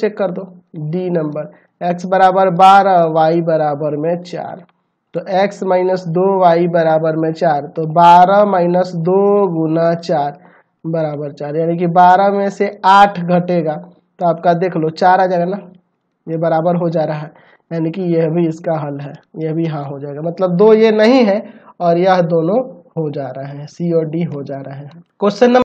check कर दो D number x बराबर बारह वाई बराबर में चार तो x माइनस दो वाई बराबर में चार तो बारह माइनस दो गुना चार बराबर चार यानी कि बारह में से आठ घटेगा तो आपका देख लो चार आ जाएगा ना ये बराबर हो जा रहा है यानी कि यह भी इसका हल है यह भी हाँ हो जाएगा मतलब दो ये नहीं है और यह दोनों हो जा रहे हैं सी और डी हो जा रहे हैं क्वेश्चन नंबर